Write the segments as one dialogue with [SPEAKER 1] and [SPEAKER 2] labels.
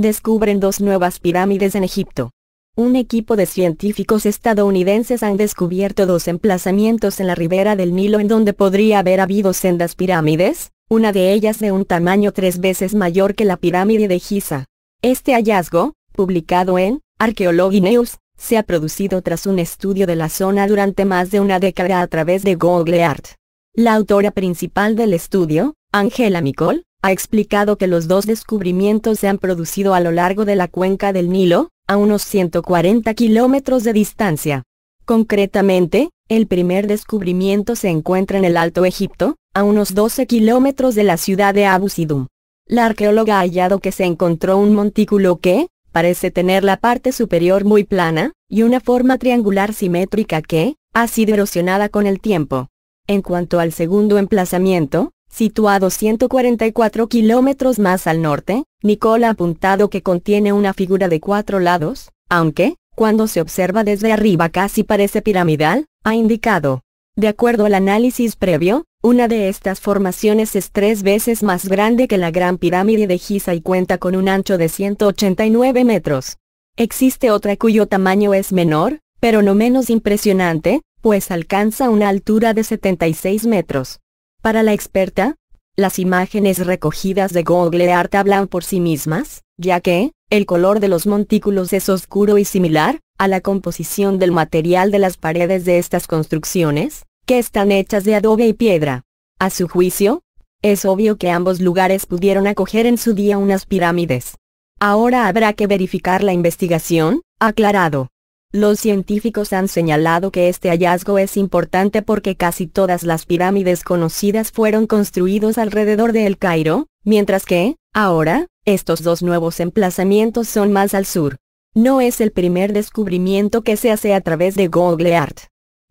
[SPEAKER 1] descubren dos nuevas pirámides en Egipto. Un equipo de científicos estadounidenses han descubierto dos emplazamientos en la ribera del Nilo en donde podría haber habido sendas pirámides, una de ellas de un tamaño tres veces mayor que la pirámide de Giza. Este hallazgo, publicado en Archaeology News, se ha producido tras un estudio de la zona durante más de una década a través de Google Earth. La autora principal del estudio, Angela Micol, ha explicado que los dos descubrimientos se han producido a lo largo de la cuenca del Nilo, a unos 140 kilómetros de distancia. Concretamente, el primer descubrimiento se encuentra en el Alto Egipto, a unos 12 kilómetros de la ciudad de Abu Sidum. La arqueóloga ha hallado que se encontró un montículo que, parece tener la parte superior muy plana, y una forma triangular simétrica que, ha sido erosionada con el tiempo. En cuanto al segundo emplazamiento, Situado 144 kilómetros más al norte, Nicole ha apuntado que contiene una figura de cuatro lados, aunque, cuando se observa desde arriba casi parece piramidal, ha indicado. De acuerdo al análisis previo, una de estas formaciones es tres veces más grande que la Gran Pirámide de Giza y cuenta con un ancho de 189 metros. Existe otra cuyo tamaño es menor, pero no menos impresionante, pues alcanza una altura de 76 metros. Para la experta, las imágenes recogidas de Google Art hablan por sí mismas, ya que, el color de los montículos es oscuro y similar, a la composición del material de las paredes de estas construcciones, que están hechas de adobe y piedra. A su juicio, es obvio que ambos lugares pudieron acoger en su día unas pirámides. Ahora habrá que verificar la investigación, aclarado. Los científicos han señalado que este hallazgo es importante porque casi todas las pirámides conocidas fueron construidas alrededor de El Cairo, mientras que, ahora, estos dos nuevos emplazamientos son más al sur. No es el primer descubrimiento que se hace a través de Google Earth.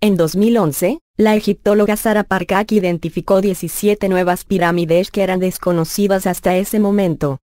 [SPEAKER 1] En 2011, la egiptóloga Sara Parkak identificó 17 nuevas pirámides que eran desconocidas hasta ese momento.